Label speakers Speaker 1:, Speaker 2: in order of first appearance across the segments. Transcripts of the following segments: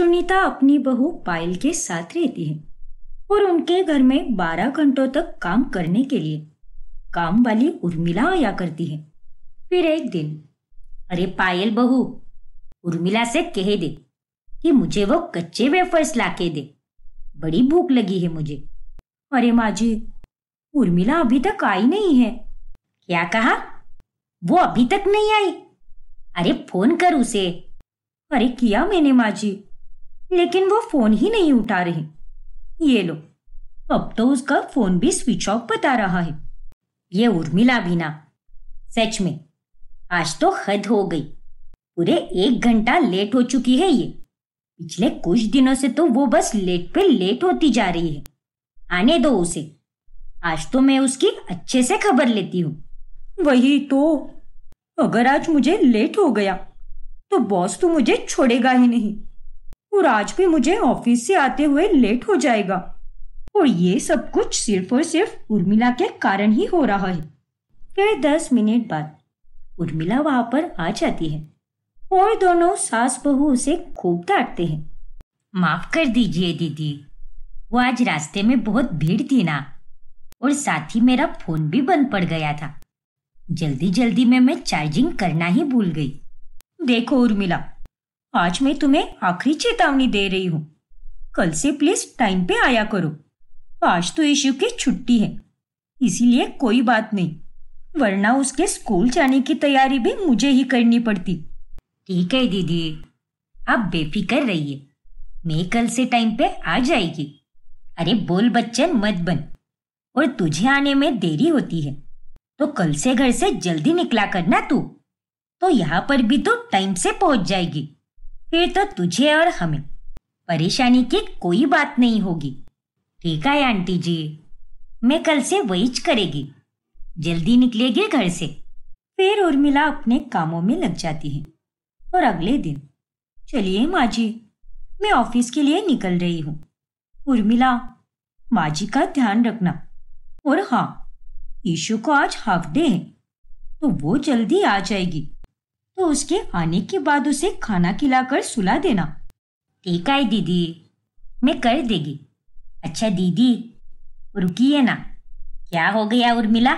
Speaker 1: सुनीता अपनी बहू पायल के साथ रहती है और उनके घर में बारह घंटों तक काम करने के लिए काम वाली उर्मिला आया करती है फिर एक दिन अरे पायल बहू उर्मिला से कह दे कि मुझे वो कच्चे वेफर्स के दे बड़ी भूख लगी है मुझे अरे माँ जी उर्मिला अभी तक आई नहीं है क्या कहा वो अभी तक नहीं आई अरे फोन कर उसे अरे किया मैंने माँ जी लेकिन वो फोन ही नहीं उठा रही ये लो अब तो उसका फोन भी स्विच ऑफ बता रहा है ये उर्मिला भी ना सच में आज तो हद हो गई पूरे एक घंटा लेट हो चुकी है ये पिछले कुछ दिनों से तो वो बस लेट पे लेट होती जा रही है आने दो उसे आज तो मैं उसकी अच्छे से खबर लेती हूँ वही तो अगर आज मुझे लेट हो गया तो बॉस तो मुझे छोड़ेगा ही नहीं और आज भी मुझे ऑफिस से आते हुए लेट हो जाएगा और ये सब कुछ सिर्फ और सिर्फ उर्मिला के कारण ही हो रहा है फिर दस मिनट बाद उर्मिला वहां पर आ जाती है और दोनों सास बहू उसे खूब डांटते हैं माफ कर दीजिए दीदी वो आज रास्ते में बहुत भीड़ थी ना और साथ ही मेरा फोन भी बंद पड़ गया था जल्दी जल्दी में मैं चार्जिंग करना ही भूल गई देखो उर्मिला आज मैं तुम्हें आखिरी चेतावनी दे रही हूँ कल से प्लीज टाइम पे आया करो आज तो यशु की छुट्टी है इसीलिए कोई बात नहीं वरना उसके स्कूल जाने की तैयारी भी मुझे ही करनी पड़ती ठीक है दीदी आप बेफिक्र रहिए मैं कल से टाइम पे आ जाएगी अरे बोल बच्चन मत बन और तुझे आने में देरी होती है तो कल से घर से जल्दी निकला करना तू तो यहाँ पर भी तो टाइम से पहुंच जाएगी फिर तो तुझे और हमें परेशानी की कोई बात नहीं होगी ठीक है आंटी जी मैं कल से वहीच करेगी जल्दी निकलेगी घर से फिर उर्मिला अपने कामों में लग जाती है और अगले दिन चलिए माँ जी मैं ऑफिस के लिए निकल रही हूँ उर्मिला माँ जी का ध्यान रखना और हाँ ईशु को आज हाफ डे है तो वो जल्दी आ जाएगी तो उसके आने के बाद उसे खाना खिलाकर सुला देना ठीक है दीदी मैं कर देगी अच्छा दीदी रुकिए ना क्या हो गया उर्मिला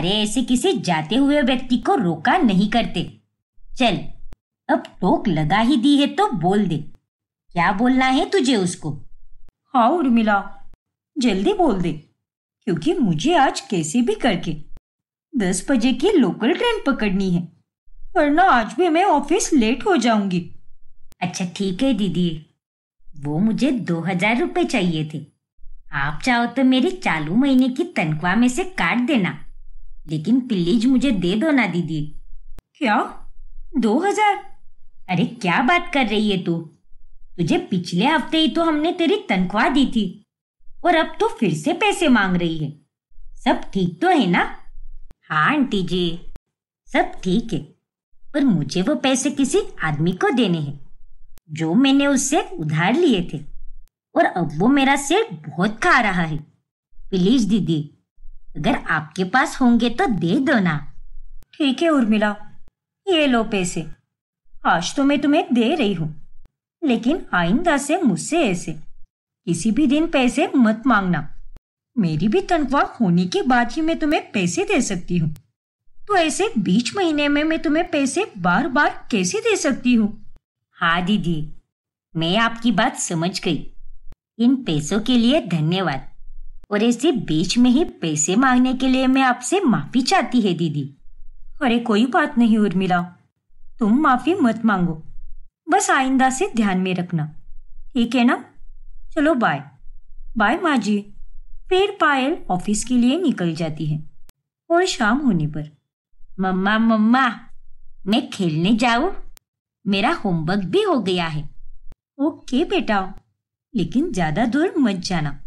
Speaker 1: अरे ऐसे किसी जाते हुए व्यक्ति को रोका नहीं करते चल अब टोक लगा ही दी है तो बोल दे क्या बोलना है तुझे उसको हाँ उर्मिला जल्दी बोल दे क्योंकि मुझे आज कैसे भी करके दस बजे की लोकल ट्रेन पकड़नी है वरना आज भी मैं ऑफिस लेट हो जाऊंगी अच्छा ठीक है दीदी वो मुझे दो हजार रुपये चाहिए थे आप चाहो तो मेरी चालू महीने की तनख्वाह में से काट देना लेकिन प्लीज मुझे दे दो ना दीदी क्या दो हजार अरे क्या बात कर रही है तू तुझे पिछले हफ्ते ही तो हमने तेरी तनख्वाह दी थी और अब तो फिर से पैसे मांग रही है सब ठीक तो है ना हाँ आंटी जी सब ठीक है पर मुझे वो पैसे किसी आदमी को देने हैं जो मैंने उससे उधार लिए थे और अब वो मेरा सिर बहुत खा रहा है प्लीज दीदी अगर आपके पास होंगे तो दे दो ना ठीक है उर्मिला ये लो पैसे आज तो मैं तुम्हें दे रही हूँ लेकिन आइंदा से मुझसे ऐसे किसी भी दिन पैसे मत मांगना मेरी भी तनख्वाह होने के बाद ही मैं तुम्हें पैसे दे सकती हूँ तो ऐसे बीच महीने में मैं तुम्हें पैसे बार बार कैसे दे सकती हूँ हाँ दीदी मैं आपकी बात समझ गई इन पैसों के लिए धन्यवाद और ऐसे बीच में ही पैसे मांगने के लिए मैं आपसे माफी चाहती है दीदी अरे कोई बात नहीं उर्मिला तुम माफी मत मांगो बस आइंदा से ध्यान में रखना ठीक है ना चलो बाय बाय माँ जी फिर पायल ऑफिस के लिए निकल जाती है और शाम होने पर मम्मा मम्मा मैं खेलने जाऊं मेरा होमवर्क भी हो गया है ओके बेटा लेकिन ज्यादा दूर मत जाना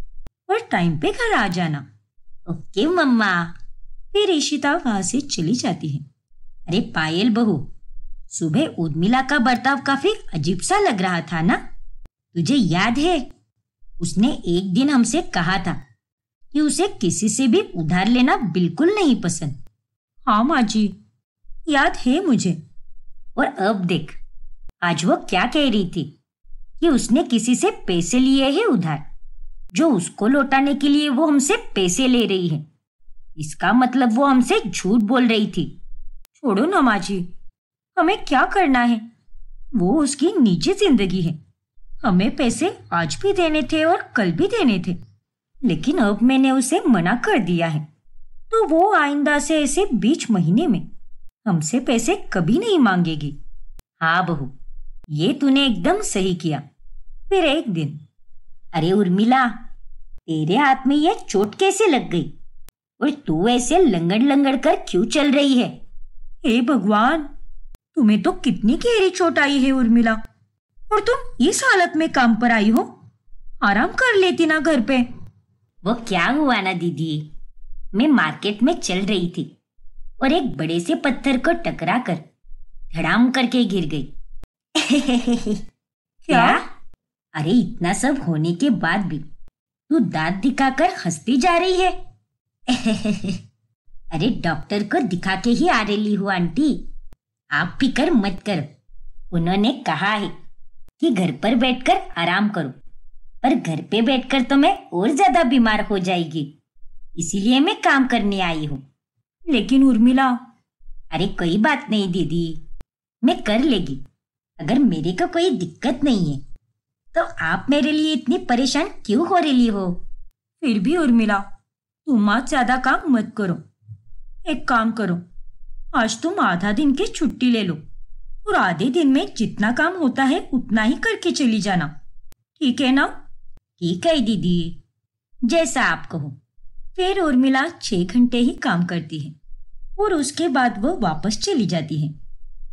Speaker 1: और टाइम पे घर आ जाना ओके मम्मा फिर ईशिता वहां से चली जाती है अरे पायल बहू सुबह उर्मिला का बर्ताव काफी अजीब सा लग रहा था ना तुझे याद है उसने एक दिन हमसे कहा था कि उसे किसी से भी उधार लेना बिल्कुल नहीं पसंद हाँ माँ जी याद है मुझे और अब देख आज वो क्या कह रही थी कि उसने किसी से पैसे लिए हैं उधार जो उसको लौटाने के लिए वो हमसे पैसे ले रही है इसका मतलब वो हमसे झूठ बोल रही थी छोड़ो ना माँ जी हमें क्या करना है वो उसकी निजी जिंदगी है हमें पैसे आज भी देने थे और कल भी देने थे लेकिन अब मैंने उसे मना कर दिया है तो वो आइंदा से ऐसे बीच महीने में हमसे पैसे कभी नहीं मांगेगी हाँ बहू ये तूने एकदम सही किया फिर एक दिन अरे उर्मिला तेरे हाथ में ये चोट कैसे लग गई और तू ऐसे लंगड़ लंगड़ कर क्यों चल रही है हे भगवान तुम्हें तो कितनी गहरी चोट आई है उर्मिला और तुम इस हालत में काम पर आई हो आराम कर लेती ना घर पे वो क्या हुआ ना दीदी मैं मार्केट में चल रही थी और एक बड़े से पत्थर को टकरा कर धड़ाम करके गिर गई क्या अरे इतना सब होने के बाद भी तू दांत दिखाकर हंसती जा रही है अरे डॉक्टर को दिखा के ही आ रही हूँ आंटी आप फिकर मत कर उन्होंने कहा है कि घर पर बैठकर आराम करो पर घर पे बैठकर तो मैं और ज्यादा बीमार हो जाएगी इसीलिए मैं काम करने आई हूँ लेकिन उर्मिला अरे कोई बात नहीं दीदी मैं कर लेगी अगर मेरे को कोई दिक्कत नहीं है तो आप मेरे लिए इतनी परेशान क्यों हो रही हो फिर भी उर्मिला तुम आज ज्यादा काम मत करो एक काम करो आज तुम आधा दिन की छुट्टी ले लो और आधे दिन में जितना काम होता है उतना ही करके चली जाना ठीक है ना ठीक है दीदी जैसा आप कहो फिर उर्मिला छह घंटे ही काम करती है और उसके बाद वो वापस चली जाती है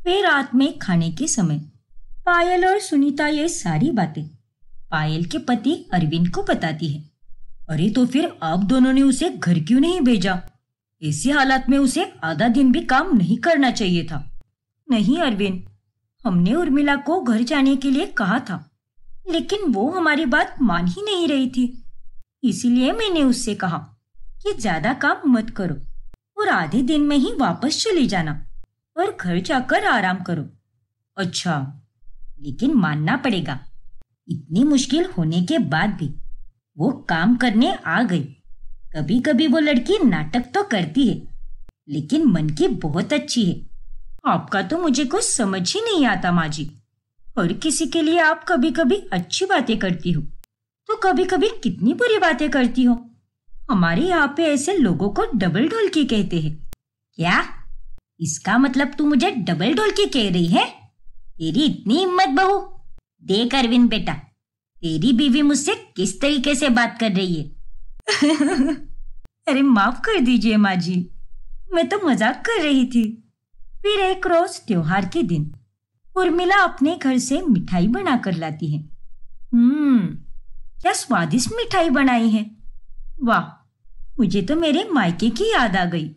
Speaker 1: फिर रात में खाने के समय पायल और सुनीता ये सारी बातें पायल के पति अरविंद को बताती है अरे तो फिर आप दोनों ने उसे घर क्यों नहीं भेजा ऐसी हालात में उसे आधा दिन भी काम नहीं करना चाहिए था नहीं अरविंद हमने उर्मिला को घर जाने के लिए कहा था लेकिन वो हमारी बात मान ही नहीं रही थी इसीलिए मैंने उससे कहा कि ज्यादा काम मत करो और आधे दिन में ही वापस चले जाना और घर जाकर आराम करो अच्छा लेकिन मानना पड़ेगा इतनी मुश्किल होने के बाद भी वो काम करने आ गई कभी कभी वो लड़की नाटक तो करती है लेकिन मन की बहुत अच्छी है आपका तो मुझे कुछ समझ ही नहीं आता माँ जी हर किसी के लिए आप कभी कभी अच्छी बातें करती हो तो कभी कभी कितनी बुरी बातें करती हो हमारे यहाँ पे ऐसे लोगों को डबल ढोलकी कहते हैं क्या इसका मतलब तू मुझे डबल ढोलकी कह रही है तेरी इतनी हिम्मत बहू देख अरविंद बेटा तेरी बीवी मुझसे किस तरीके से बात कर रही है अरे माफ कर दीजिए माँ जी मैं तो मजाक कर रही थी फिर एक रोज त्योहार के दिन उर्मिला अपने घर से मिठाई बना कर लाती है हम्म क्या स्वादिष्ट मिठाई बनाई है वाह मुझे तो मेरे मायके की याद आ गई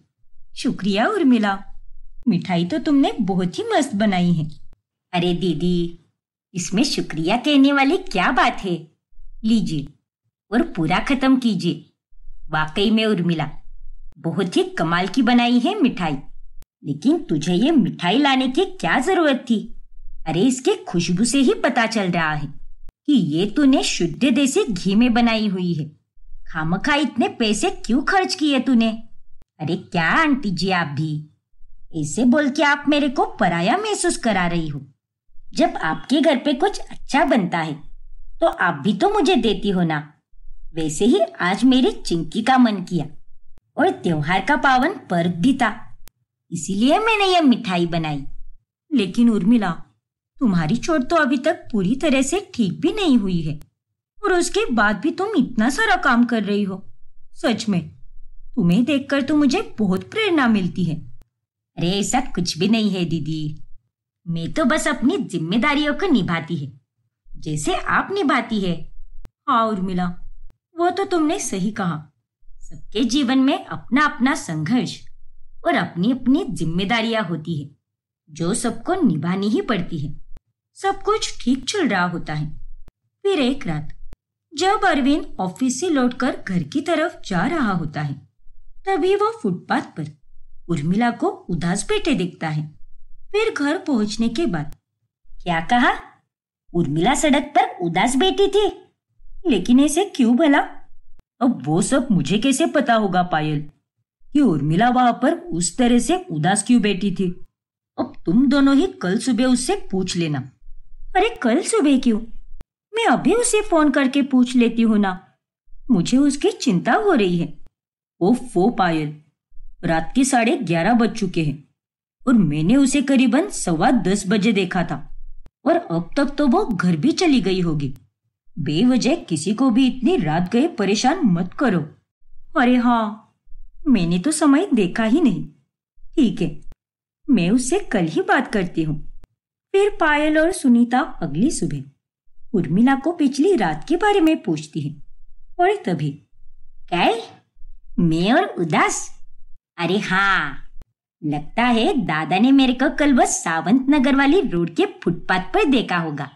Speaker 1: शुक्रिया उर्मिला मिठाई तो तुमने बहुत ही मस्त बनाई है अरे दीदी इसमें शुक्रिया कहने वाली क्या बात है लीजिए और पूरा खत्म कीजिए वाकई में उर्मिला बहुत ही कमाल की बनाई है मिठाई लेकिन तुझे ये मिठाई लाने की क्या जरूरत थी अरे इसके खुशबू से ही पता चल रहा है कि ये तूने शुद्ध देसी घी में बनाई हुई है खामखा इतने पैसे क्यों खर्च किए तूने अरे क्या आंटी जी आप भी ऐसे बोल के आप मेरे को पराया महसूस करा रही हो जब आपके घर पे कुछ अच्छा बनता है तो आप भी तो मुझे देती हो ना वैसे ही आज मेरी चिंकी का मन किया और त्योहार का पावन पर्व भी था इसीलिए मैंने यह मिठाई बनाई लेकिन उर्मिला तुम्हारी चोट तो अभी तक पूरी तरह से ठीक भी नहीं हुई है और उसके बाद भी तुम इतना सारा काम कर रही हो सच में तुम्हें देखकर तो मुझे बहुत प्रेरणा मिलती है अरे ऐसा कुछ भी नहीं है दीदी मैं तो बस अपनी जिम्मेदारियों को निभाती है जैसे आप निभाती है हाँ उर्मिला वो तो तुमने सही कहा सबके जीवन में अपना अपना संघर्ष और अपनी अपनी जिम्मेदारियां होती है जो सबको निभानी ही पड़ती है सब कुछ ठीक चल रहा होता है फिर एक रात जब अरविंद ऑफिस से लौटकर घर की तरफ जा रहा होता है तभी वह फुटपाथ पर उर्मिला को उदास बैठे देखता है फिर घर पहुंचने के बाद क्या कहा उर्मिला सड़क पर उदास बैठी थी लेकिन ऐसे क्यों भला अब वो सब मुझे कैसे पता होगा पायल कि उर्मिला वहां पर उस तरह से उदास क्यों बैठी थी अब तुम दोनों ही कल सुबह उससे पूछ लेना अरे कल सुबह क्यों मैं अभी उसे फोन करके पूछ लेती हूँ ना मुझे उसकी चिंता हो रही है ओ फो पायल रात के साढ़े ग्यारह बज चुके हैं और मैंने उसे करीबन सवा दस बजे देखा था और अब तक तो वो घर भी चली गई होगी बेवजह किसी को भी इतनी रात गए परेशान मत करो अरे हाँ मैंने तो समय देखा ही नहीं ठीक है मैं उससे कल ही बात करती हूँ फिर पायल और सुनीता अगली सुबह उर्मिला को पिछली रात के बारे में पूछती है और तभी कै मैं और उदास अरे हाँ लगता है दादा ने मेरे को कल बस सावंत नगर वाली रोड के फुटपाथ पर देखा होगा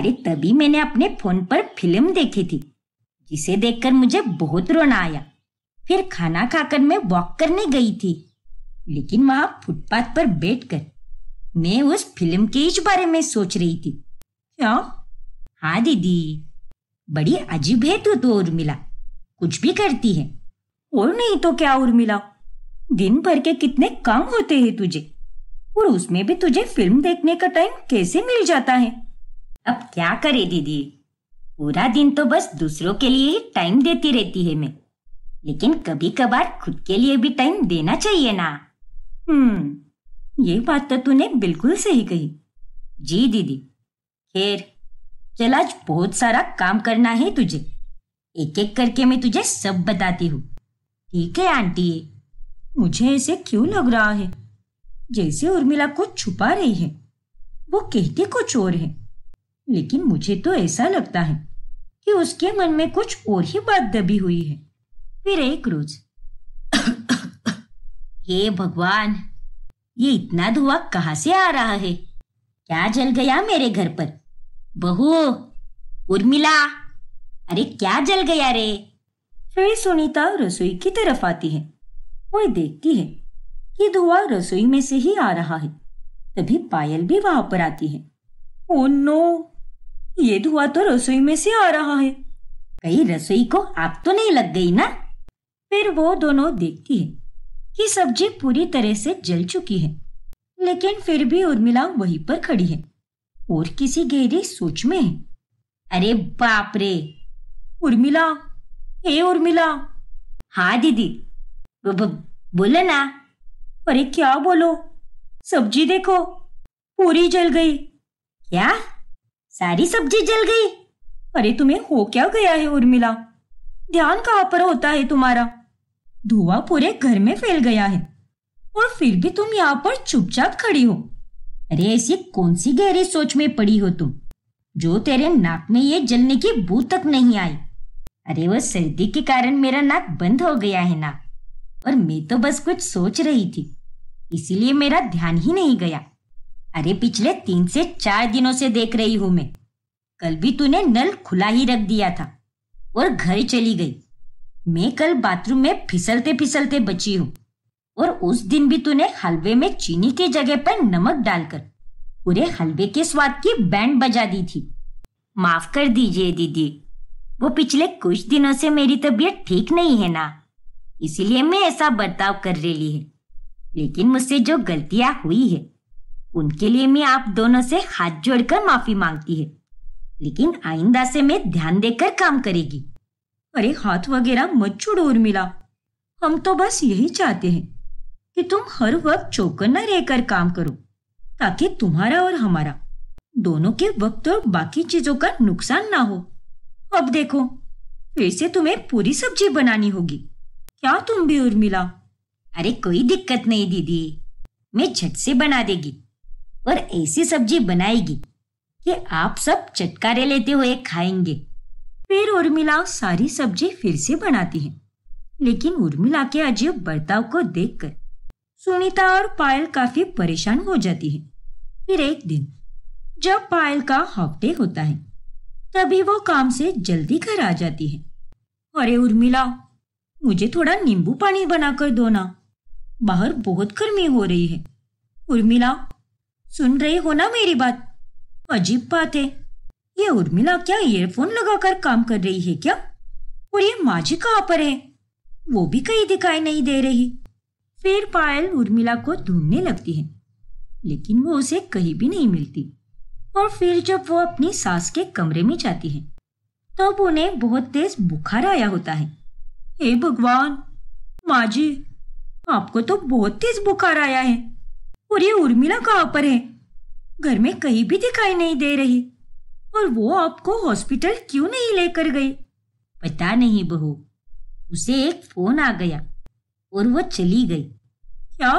Speaker 1: अरे तभी मैंने अपने फोन पर फिल्म देखी थी जिसे देखकर मुझे बहुत रोना आया फिर खाना खाकर मैं वॉक करने गई थी लेकिन वहां फुटपाथ पर बैठकर मैं उस फिल्म के इस बारे में सोच रही थी क्या हाँ दीदी बड़ी अजीब है तू तो उर्मिला कुछ भी करती है और नहीं तो क्या उर्मिला दिन भर के कितने काम होते हैं तुझे और उसमें भी तुझे फिल्म देखने का टाइम कैसे मिल जाता है अब क्या करे दीदी पूरा दिन तो बस दूसरों के लिए ही टाइम देती रहती है मैं लेकिन कभी कभार खुद के लिए भी टाइम देना चाहिए ना हम्म ये बात तो तूने बिल्कुल सही कही जी दीदी खैर चल आज बहुत सारा काम करना है तुझे एक एक करके मैं तुझे सब बताती हूँ ठीक है आंटी मुझे ऐसे क्यों लग रहा है जैसे उर्मिला कुछ छुपा रही है वो कहती कुछ और है लेकिन मुझे तो ऐसा लगता है कि उसके मन में कुछ और ही बात दबी हुई है फिर एक रोज हे भगवान ये इतना धुआं कहाँ से आ रहा है क्या जल गया मेरे घर पर बहू उर्मिला अरे क्या जल गया रे फिर सुनीता रसोई की तरफ आती है वो देखती है कि धुआं रसोई में से ही आ रहा है तभी पायल भी वहां पर आती है ओ नो ये धुआं तो रसोई में से आ रहा है कहीं रसोई को आप तो नहीं लग गई ना फिर वो दोनों देखती है कि सब्जी पूरी तरह से जल चुकी है लेकिन फिर भी उर्मिला वहीं पर खड़ी है और किसी गहरी सोच में अरे बाप रे उर्मिला हे उर्मिला हाँ दीदी बोले ना अरे क्या बोलो सब्जी देखो पूरी जल गई क्या सारी सब्जी जल गई अरे तुम्हें हो क्या गया है उर्मिला ध्यान कहाँ पर होता है तुम्हारा धुआं पूरे घर में फैल गया है और फिर भी तुम यहाँ पर चुपचाप खड़ी हो अरे ऐसी कौन सी गहरी सोच में पड़ी हो तुम जो तेरे नाक में ये जलने की बू तक नहीं आई अरे वो सर्दी के कारण मेरा नाक बंद हो गया है ना और मैं तो बस कुछ सोच रही थी इसीलिए मेरा ध्यान ही नहीं गया अरे पिछले तीन से चार दिनों से देख रही हूं मैं कल भी तूने नल खुला ही रख दिया था और घर चली गई मैं कल बाथरूम में फिसलते फिसलते बची हूँ और उस दिन भी तूने हलवे में चीनी के जगह पर नमक डालकर पूरे हलवे के स्वाद की बैंड बजा दी थी माफ कर दीजिए दीदी वो पिछले कुछ दिनों से मेरी तबीयत ठीक नहीं है ना इसीलिए मैं ऐसा बर्ताव कर रही है लेकिन मुझसे जो गलतियां हुई है उनके लिए मैं आप दोनों से हाथ जोड़कर माफी मांगती है लेकिन आइंदा से मैं ध्यान देकर काम करेगी अरे हाथ वगैरह मत छोड़ो उर्मिला हम तो बस यही चाहते हैं कि तुम हर वक्त चौकन्ना रहकर काम करो ताकि तुम्हारा और हमारा दोनों के वक्त और बाकी चीजों का नुकसान ना हो अब देखो फिर से तुम्हें पूरी सब्जी बनानी होगी क्या तुम भी उर्मिला अरे कोई दिक्कत नहीं दीदी मैं झट से बना देगी और ऐसी सब्जी बनाएगी कि आप सब चटकारे लेते हुए खाएंगे फिर उर्मिला सारी सब्जी फिर से बनाती है लेकिन उर्मिला के अजीब बर्ताव को देखकर सुनीता और पायल काफी परेशान हो जाती है फिर एक दिन जब पायल का हाफ डे होता है तभी वो काम से जल्दी घर आ जाती है अरे उर्मिला मुझे थोड़ा नींबू पानी बनाकर दो ना बाहर बहुत गर्मी हो रही है उर्मिला सुन रहे हो ना मेरी बात अजीब बात है ये उर्मिला क्या ईयरफोन लगाकर काम कर रही है क्या और ये माझी कहाँ पर है वो भी कहीं दिखाई नहीं दे रही फिर पायल उर्मिला को ढूंढने लगती है लेकिन वो उसे कहीं भी नहीं मिलती और फिर जब वो अपनी सास के कमरे में जाती है तब तो उन्हें बहुत तेज बुखार आया होता है हे भगवान माँ जी आपको तो बहुत तेज बुखार आया है और ये उर्मिला कहाँ पर है घर में कहीं भी दिखाई नहीं दे रही और वो आपको हॉस्पिटल क्यों नहीं लेकर गई पता नहीं बहू उसे एक फोन आ गया और वो चली गई क्या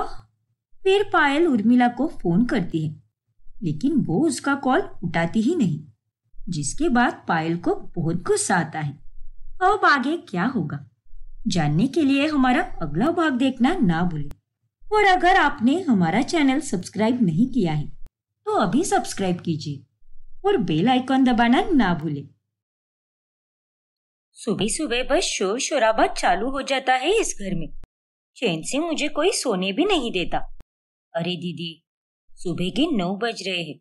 Speaker 1: फिर पायल उर्मिला को फोन करती है लेकिन वो उसका कॉल उठाती ही नहीं जिसके बाद पायल को बहुत गुस्सा आता है अब आगे क्या होगा जानने के लिए हमारा अगला भाग देखना ना भूलें और अगर आपने हमारा चैनल सब्सक्राइब नहीं किया है तो अभी सब्सक्राइब कीजिए और बेल आइकॉन दबाना ना भूलें सुबह सुबह बस शोर शोराबा चालू हो जाता है इस घर में चैन से मुझे कोई सोने भी नहीं देता अरे दीदी सुबह के नौ बज रहे हैं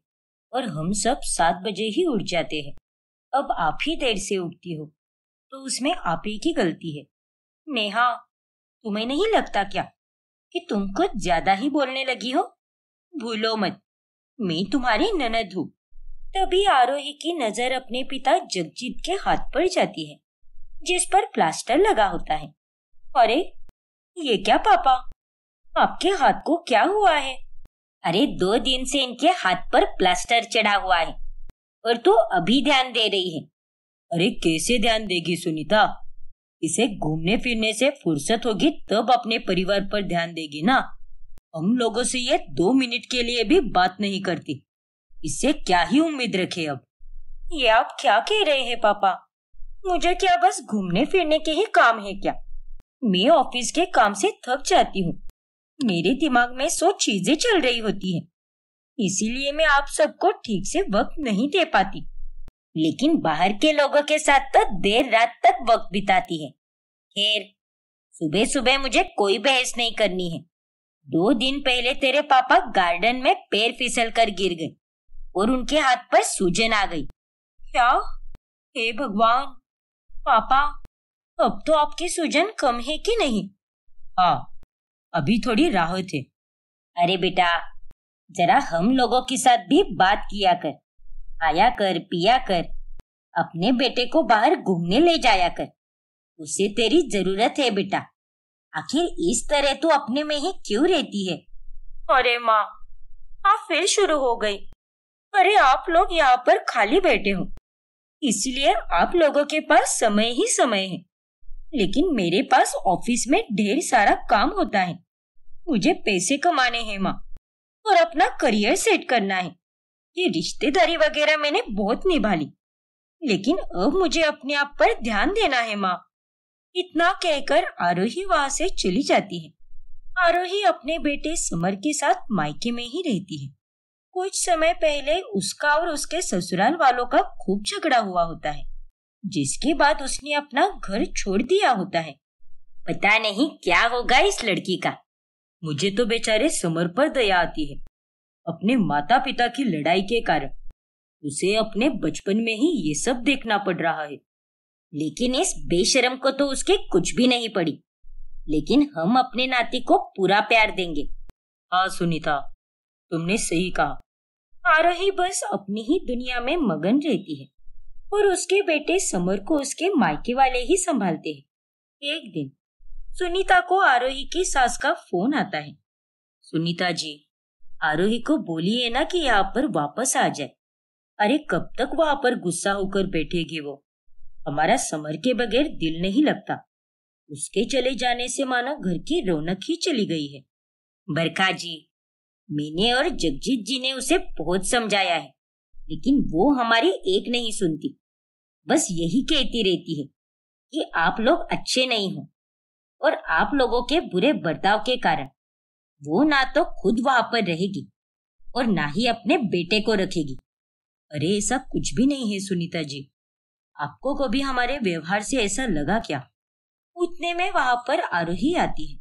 Speaker 1: और हम सब सात बजे ही उठ जाते हैं अब आप ही देर से उठती हो तो उसमें आप ही की गलती है नेहा तुम्हें नहीं लगता क्या कि तुम कुछ ज्यादा ही बोलने लगी हो भूलो मत मैं तुम्हारी ननद हूँ तभी आरोही की नजर अपने पिता जगजीत के हाथ पर जाती है जिस पर प्लास्टर लगा होता है अरे ये क्या पापा आपके हाथ को क्या हुआ है अरे दो दिन से इनके हाथ पर प्लास्टर चढ़ा हुआ है और तू तो अभी ध्यान दे रही है अरे कैसे ध्यान देगी सुनीता इसे घूमने फिरने से फुर्सत होगी तब अपने परिवार पर ध्यान देगी ना हम लोगों से ये दो मिनट के लिए भी बात नहीं करती इससे क्या ही उम्मीद रखे अब ये आप क्या कह रहे हैं पापा मुझे क्या बस घूमने फिरने के ही काम है क्या मैं ऑफिस के काम से थक जाती हूँ मेरे दिमाग में सो चीजें चल रही होती है इसीलिए मैं आप सबको ठीक से वक्त नहीं दे पाती लेकिन बाहर के लोगों के साथ तो देर रात तक वक्त बिताती है खैर सुबह सुबह मुझे कोई बहस नहीं करनी है दो दिन पहले तेरे पापा गार्डन में पैर फिसल कर गिर गए और उनके हाथ पर सूजन आ गई क्या हे भगवान पापा अब तो आपकी सूजन कम है कि नहीं हाँ अभी थोड़ी राहत है अरे बेटा जरा हम लोगों के साथ भी बात किया कर आया कर पिया कर अपने बेटे को बाहर घूमने ले जाया कर उसे तेरी जरूरत है बेटा आखिर इस तरह तो अपने में ही क्यों रहती है अरे माँ आप फिर शुरू हो गई अरे आप लोग यहाँ पर खाली बैठे हो इसलिए आप लोगों के पास समय ही समय है लेकिन मेरे पास ऑफिस में ढेर सारा काम होता है मुझे पैसे कमाने हैं माँ और अपना करियर सेट करना है ये रिश्तेदारी वगैरह मैंने बहुत निभा ली लेकिन अब मुझे अपने आप पर ध्यान देना है माँ इतना कहकर आरोही वहां से चली जाती है आरोही अपने बेटे समर के साथ मायके में ही रहती है कुछ समय पहले उसका और उसके ससुराल वालों का खूब झगड़ा हुआ होता है जिसके बाद उसने अपना घर छोड़ दिया होता है पता नहीं क्या होगा इस लड़की का मुझे तो बेचारे समर पर दया आती है अपने माता पिता की लड़ाई के कारण उसे अपने बचपन में ही ये सब देखना पड़ रहा है लेकिन इस बेशरम को तो उसके कुछ भी नहीं पड़ी लेकिन हम अपने नाती को पूरा प्यार देंगे हाँ सुनीता तुमने सही कहा आ रही बस अपनी ही दुनिया में मगन रहती है और उसके बेटे समर को उसके मायके वाले ही संभालते हैं एक दिन सुनीता को आरोही की सास का फोन आता है सुनीता जी आरोही को बोलिए ना कि यहाँ पर वापस आ जाए अरे कब तक वहां पर गुस्सा होकर बैठेगी वो हमारा समर के बगैर दिल नहीं लगता उसके चले जाने से माना घर की रौनक ही चली गई है बरखा जी मैंने और जगजीत जी ने उसे बहुत समझाया है लेकिन वो हमारी एक नहीं सुनती बस यही कहती रहती है कि आप लोग अच्छे नहीं हो और आप लोगों के बुरे बर्ताव के कारण वो ना तो खुद वहां पर रहेगी और ना ही अपने बेटे को रखेगी अरे ऐसा कुछ भी नहीं है सुनीता जी आपको कभी हमारे व्यवहार से ऐसा लगा क्या उतने में वहां पर आरोही आती है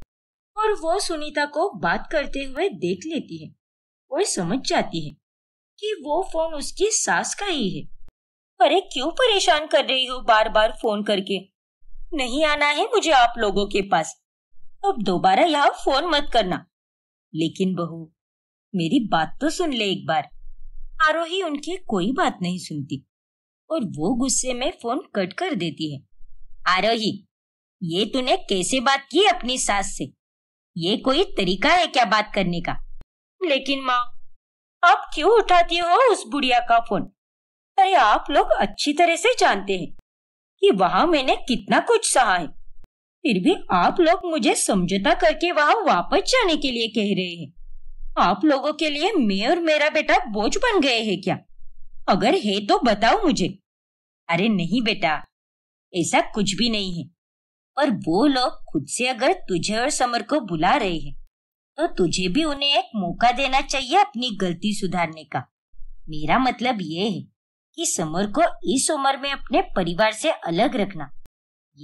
Speaker 1: और वो सुनीता को बात करते हुए देख लेती है और समझ जाती है कि वो फोन उसकी सास का ही है अरे क्यों परेशान कर रही हो बार बार फोन करके नहीं आना है मुझे आप लोगों के पास अब दोबारा यहाँ फोन मत करना लेकिन बहू मेरी बात तो सुन ले एक बार आरोही उनकी कोई बात नहीं सुनती और वो गुस्से में फोन कट कर देती है आरोही ये तूने कैसे बात की अपनी सास से ये कोई तरीका है क्या बात करने का लेकिन माँ आप क्यों उठाती हो उस बुढ़िया का फोन अरे आप लोग अच्छी तरह से जानते हैं कि वहाँ मैंने कितना कुछ सहा है फिर भी आप लोग मुझे समझौता करके वहाँ वापस जाने के लिए कह रहे हैं आप लोगों के लिए मैं और मेरा बेटा बोझ बन गए हैं क्या अगर है तो बताओ मुझे अरे नहीं बेटा ऐसा कुछ भी नहीं है पर वो लोग खुद से अगर तुझे और समर को बुला रहे हैं तो तुझे भी उन्हें एक मौका देना चाहिए अपनी गलती सुधारने का मेरा मतलब ये है कि समर को इस उम्र में अपने परिवार से अलग रखना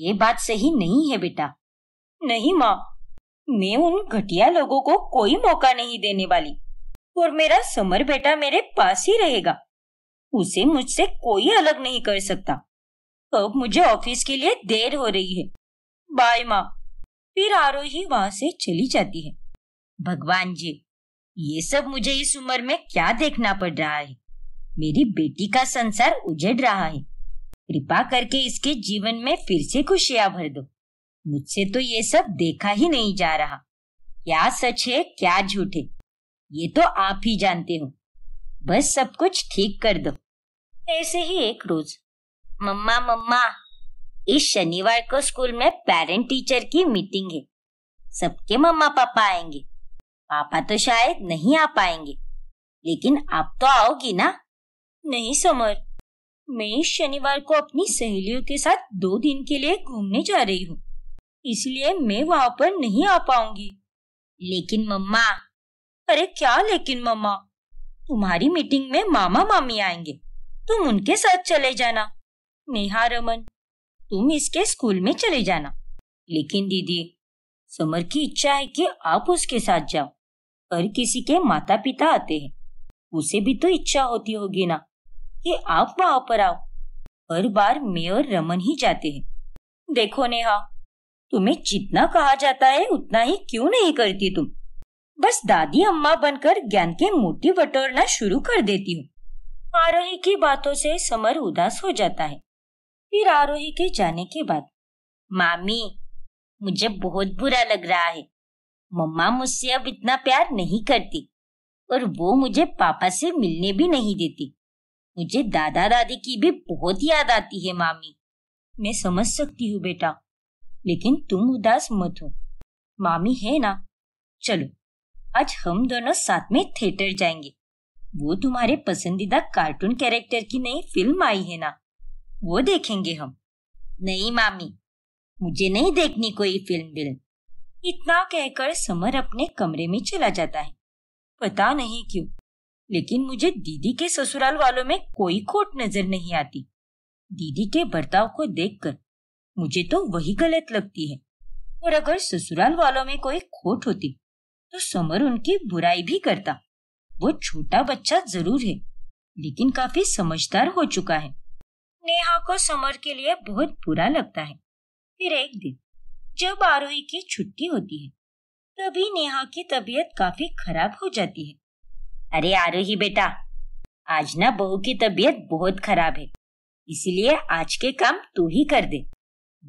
Speaker 1: ये बात सही नहीं है बेटा नहीं माँ मैं उन घटिया लोगों को कोई मौका नहीं देने वाली और मेरा समर बेटा मेरे पास ही रहेगा उसे मुझसे कोई अलग नहीं कर सकता अब मुझे ऑफिस के लिए देर हो रही है बाय माँ फिर आरोही वहां से चली जाती है भगवान जी ये सब मुझे इस उम्र में क्या देखना पड़ रहा है मेरी बेटी का संसार उजड़ रहा है कृपा करके इसके जीवन में फिर से खुशियां भर दो मुझसे तो ये सब देखा ही नहीं जा रहा क्या सच है क्या झूठ है ये तो आप ही जानते हो बस सब कुछ ठीक कर दो ऐसे ही एक रोज मम्मा मम्मा इस शनिवार को स्कूल में पेरेंट टीचर की मीटिंग है सबके मम्मा पापा आएंगे पापा तो शायद नहीं आ पाएंगे लेकिन आप तो आओगी ना नहीं समर मैं शनिवार को अपनी सहेलियों के साथ दो दिन के लिए घूमने जा रही हूँ इसलिए मैं वहाँ पर नहीं आ पाऊंगी लेकिन मम्मा अरे क्या लेकिन मम्मा तुम्हारी मीटिंग में मामा मामी आएंगे तुम उनके साथ चले जाना नेहा रमन तुम इसके स्कूल में चले जाना लेकिन दीदी समर की इच्छा है कि आप उसके साथ जाओ हर किसी के माता पिता आते हैं उसे भी तो इच्छा होती होगी ना कि आप वहां पर आओ हर बार मैं और रमन ही जाते हैं देखो नेहा तुम्हें जितना कहा जाता है उतना ही क्यों नहीं करती तुम बस दादी अम्मा बनकर ज्ञान के मोटी बटोरना शुरू कर देती हूँ आरोही की बातों से समर उदास हो जाता है फिर आरोही के जाने के बाद मामी मुझे बहुत बुरा लग रहा है मम्मा मुझसे अब इतना प्यार नहीं करती और वो मुझे पापा से मिलने भी नहीं देती मुझे दादा दादी की भी बहुत याद आती है मामी मैं समझ सकती हूँ बेटा लेकिन तुम उदास मत हो मामी है ना चलो आज हम दोनों साथ में थिएटर जाएंगे वो तुम्हारे पसंदीदा कार्टून कैरेक्टर की नई फिल्म आई है ना वो देखेंगे हम नहीं मामी मुझे नहीं देखनी कोई फिल्म विल्म इतना कहकर समर अपने कमरे में चला जाता है पता नहीं क्यों लेकिन मुझे दीदी के ससुराल वालों में कोई खोट नजर नहीं आती दीदी के बर्ताव को देखकर मुझे तो वही गलत लगती है और अगर ससुराल वालों में कोई खोट होती तो समर उनकी बुराई भी करता वो छोटा बच्चा जरूर है लेकिन काफी समझदार हो चुका है नेहा को समर के लिए बहुत बुरा लगता है फिर एक दिन जब आरोही की छुट्टी होती है तभी नेहा की तबीयत काफी खराब हो जाती है अरे आरोही बेटा आज ना बहू की तबीयत बहुत खराब है इसलिए आज के काम तू ही कर दे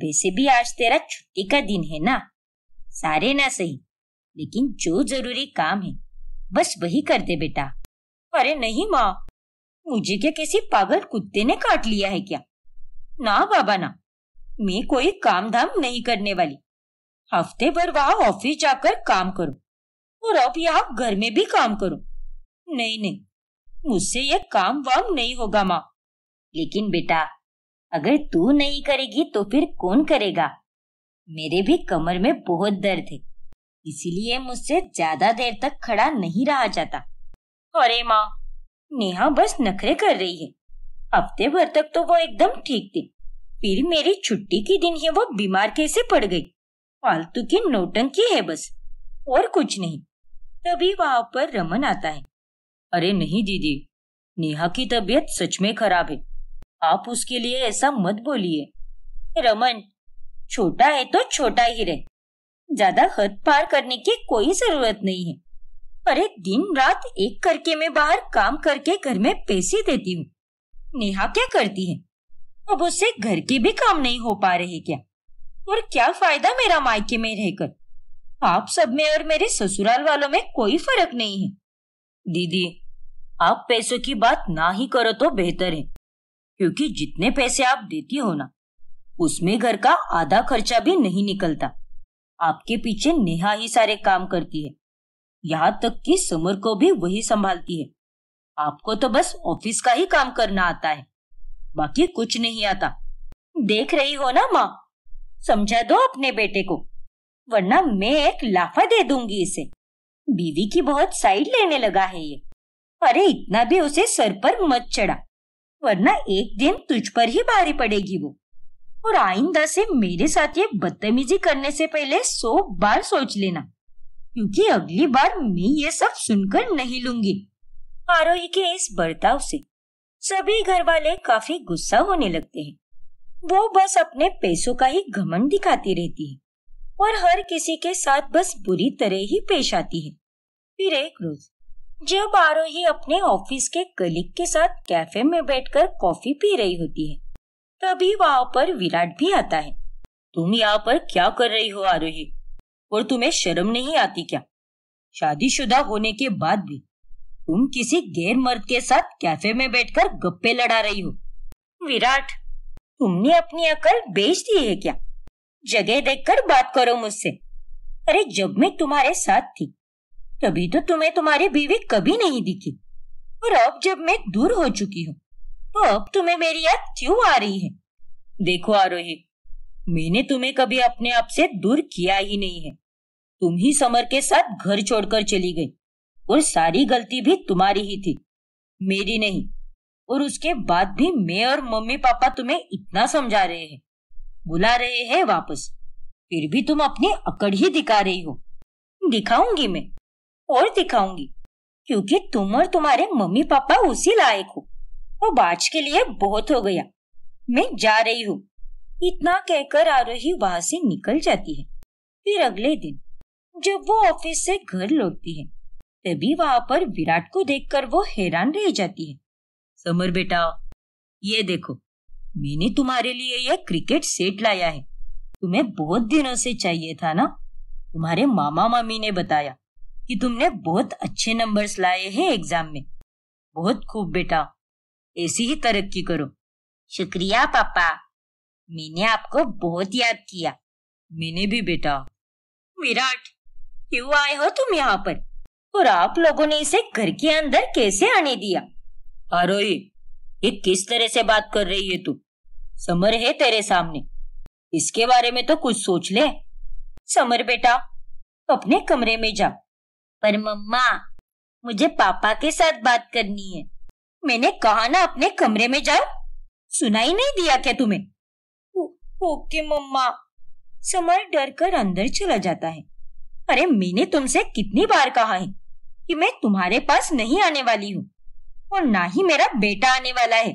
Speaker 1: वैसे भी आज तेरा छुट्टी का दिन है ना सारे ना सही लेकिन जो जरूरी काम है बस वही कर दे बेटा अरे नहीं माँ मुझे क्या किसी पागल कुत्ते ने काट लिया है क्या ना बाबा ना मैं कोई काम धाम नहीं करने वाली हफ्ते भर वहाँ ऑफिस जाकर काम करो और अब यहाँ घर में भी काम करो नहीं नहीं मुझसे ये काम वाम नहीं होगा माँ लेकिन बेटा अगर तू नहीं करेगी तो फिर कौन करेगा मेरे भी कमर में बहुत दर्द है इसीलिए मुझसे ज्यादा देर तक खड़ा नहीं रहा जाता अरे माँ नेहा बस नखरे कर रही है हफ्ते भर तक तो वो एकदम ठीक थी फिर मेरी छुट्टी के दिन ही वो बीमार कैसे पड़ गई फालतू की नोटंकी है बस और कुछ नहीं तभी वहां पर रमन आता है अरे नहीं दीदी नेहा की तबीयत सच में खराब है आप उसके लिए ऐसा मत बोलिए रमन छोटा है तो छोटा ही रहे ज्यादा हद पार करने की कोई जरूरत नहीं है अरे दिन रात एक करके मैं बाहर काम करके घर में पैसे देती हूँ नेहा क्या करती है अब उससे घर के भी काम नहीं हो पा रहे क्या और क्या फायदा मेरा मायके में रहकर आप सब में और मेरे ससुराल वालों में कोई फर्क नहीं है दीदी आप पैसों की बात ना ही करो तो बेहतर है क्योंकि जितने पैसे आप देती हो ना उसमें घर का आधा खर्चा भी नहीं निकलता आपके पीछे नेहा ही सारे काम करती है यहाँ तक कि समर को भी वही संभालती है आपको तो बस ऑफिस का ही काम करना आता है बाकी कुछ नहीं आता देख रही हो ना माँ समझा दो अपने बेटे को वरना मैं एक लाफा दे दूंगी इसे बीवी की बहुत साइड लेने लगा है ये अरे इतना भी उसे सर पर मत चढ़ा वरना एक दिन तुझ पर ही भारी पड़ेगी वो और आइंदा से मेरे साथ ये बदतमीजी करने से पहले सौ बार सोच लेना क्योंकि अगली बार मैं ये सब सुनकर नहीं लूंगी आरोही के इस बर्ताव से सभी घर वाले काफी गुस्सा होने लगते हैं वो बस अपने पैसों का ही घमंड दिखाती रहती है और हर किसी के साथ बस बुरी तरह ही पेश आती है फिर एक रोज जब आरोही अपने ऑफिस के कलीग के साथ कैफे में बैठकर कॉफी पी रही होती है तभी वहाँ पर विराट भी आता है तुम यहाँ पर क्या कर रही हो आरोही और तुम्हें शर्म नहीं आती क्या शादीशुदा होने के बाद भी तुम किसी गैर मर्द के साथ कैफे में बैठकर गप्पे लड़ा रही हो विराट तुमने अपनी अकल बेच दी है क्या जगह देखकर बात करो मुझसे अरे जब मैं तुम्हारे साथ थी तभी तो तुम्हें तुम्हारी बीवी कभी नहीं दिखी और अब जब मैं दूर हो चुकी हूँ तो अब तुम्हें मेरी याद क्यों आ रही है देखो आरोही मैंने तुम्हें कभी अपने आप से दूर किया ही नहीं है तुम ही समर के साथ घर छोड़कर चली गई और सारी गलती भी तुम्हारी ही थी मेरी नहीं और उसके बाद भी मैं और मम्मी पापा तुम्हें इतना समझा रहे हैं बुला रहे हैं वापस फिर भी तुम अपनी अकड़ ही दिखा रही हो दिखाऊंगी मैं और दिखाऊंगी क्योंकि तुम और तुम्हारे मम्मी पापा उसी लायक हो वो बाज के लिए बहुत हो गया मैं जा रही हूँ इतना कहकर आरोही वहां से निकल जाती है फिर अगले दिन जब वो ऑफिस से घर लौटती है तभी वहां पर विराट को देखकर वो हैरान रह जाती है समर बेटा ये देखो मैंने तुम्हारे लिए यह क्रिकेट सेट लाया है तुम्हें बहुत दिनों से चाहिए था ना तुम्हारे मामा मामी ने बताया कि तुमने बहुत अच्छे नंबर्स लाए हैं एग्जाम में बहुत खूब बेटा ऐसी ही तरक्की करो शुक्रिया पापा मैंने आपको बहुत याद किया मैंने भी बेटा विराट क्यों आए हो तुम यहाँ पर और आप लोगों ने इसे घर के अंदर कैसे आने दिया आरोही ये किस तरह से बात कर रही है तू समर है तेरे सामने इसके बारे में तो कुछ सोच ले समर बेटा अपने कमरे में जा पर मम्मा मुझे पापा के साथ बात करनी है मैंने कहा ना अपने कमरे में जाओ सुनाई नहीं दिया क्या तुम्हें ओके मम्मा समर डर कर अंदर चला जाता है अरे मैंने तुमसे कितनी बार कहा है कि मैं तुम्हारे पास नहीं आने वाली हूँ और ना ही मेरा बेटा आने वाला है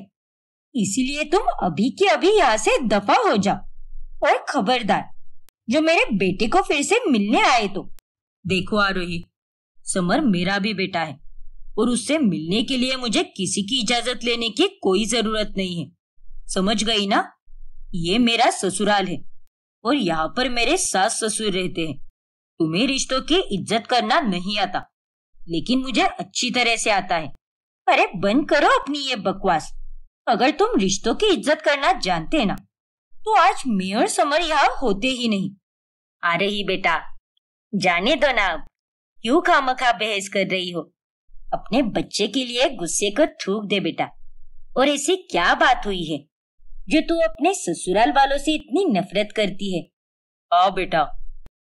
Speaker 1: इसीलिए तुम अभी के अभी यहाँ से दफा हो जाओ और खबरदार जो मेरे बेटे को फिर से मिलने आए तो देखो आरोही समर मेरा भी बेटा है और उससे मिलने के लिए मुझे किसी की इजाजत लेने की कोई जरूरत नहीं है समझ गई ना ये मेरा ससुराल है और यहाँ पर मेरे सास ससुर रहते हैं तुम्हें रिश्तों की इज्जत करना नहीं आता लेकिन मुझे अच्छी तरह से आता है अरे बंद करो अपनी ये बकवास अगर तुम रिश्तों की इज्जत करना जानते ना तो आज मेयर समर यहाँ होते ही नहीं आ रही बेटा जाने दो ना अब क्यों खामखा बहस कर रही हो अपने बच्चे के लिए गुस्से को थूक दे बेटा और ऐसी क्या बात हुई है जो तू अपने ससुराल वालों से इतनी नफरत करती है आ बेटा